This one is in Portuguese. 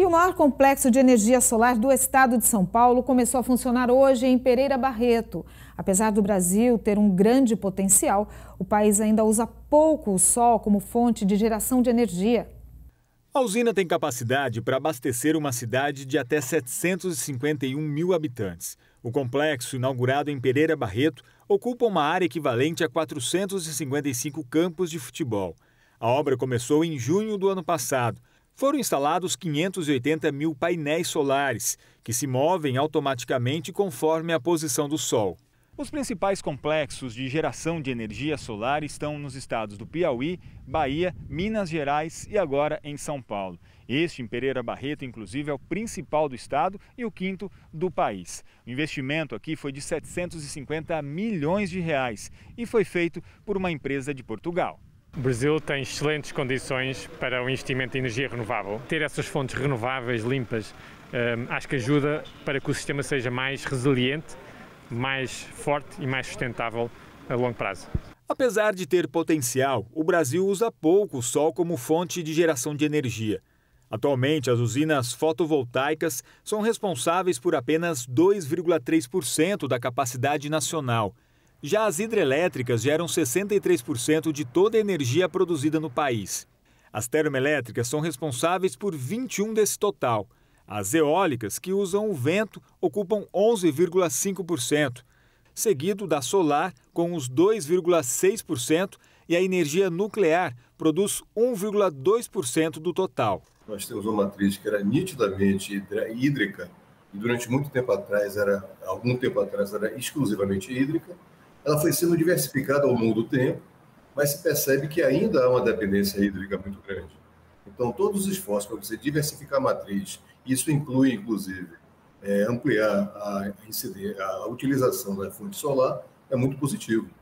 E o maior complexo de energia solar do estado de São Paulo começou a funcionar hoje em Pereira Barreto. Apesar do Brasil ter um grande potencial, o país ainda usa pouco o sol como fonte de geração de energia. A usina tem capacidade para abastecer uma cidade de até 751 mil habitantes. O complexo, inaugurado em Pereira Barreto, ocupa uma área equivalente a 455 campos de futebol. A obra começou em junho do ano passado foram instalados 580 mil painéis solares, que se movem automaticamente conforme a posição do Sol. Os principais complexos de geração de energia solar estão nos estados do Piauí, Bahia, Minas Gerais e agora em São Paulo. Este, em Pereira Barreto, inclusive, é o principal do estado e o quinto do país. O investimento aqui foi de 750 milhões de reais e foi feito por uma empresa de Portugal. O Brasil tem excelentes condições para o investimento em energia renovável. Ter essas fontes renováveis, limpas, hum, acho que ajuda para que o sistema seja mais resiliente, mais forte e mais sustentável a longo prazo. Apesar de ter potencial, o Brasil usa pouco o sol como fonte de geração de energia. Atualmente, as usinas fotovoltaicas são responsáveis por apenas 2,3% da capacidade nacional. Já as hidrelétricas geram 63% de toda a energia produzida no país. As termoelétricas são responsáveis por 21% desse total. As eólicas, que usam o vento, ocupam 11,5%, seguido da solar, com os 2,6%, e a energia nuclear produz 1,2% do total. Nós temos uma matriz que era nitidamente hídrica, e durante muito tempo atrás era, algum tempo atrás era exclusivamente hídrica, ela foi sendo diversificada ao longo do tempo, mas se percebe que ainda há uma dependência hídrica muito grande. Então, todos os esforços para você diversificar a matriz, isso inclui, inclusive, é, ampliar a, a, a utilização da fonte solar, é muito positivo.